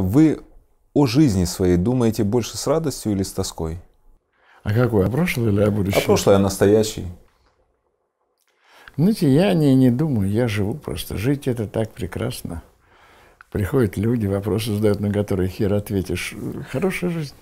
Вы о жизни своей думаете больше с радостью или с тоской? А какое? О прошлое или о будущем? О прошлое, о настоящей. Знаете, я о ней не думаю, я живу просто. Жить это так прекрасно. Приходят люди, вопросы задают, на которые хер ответишь. Хорошая жизнь.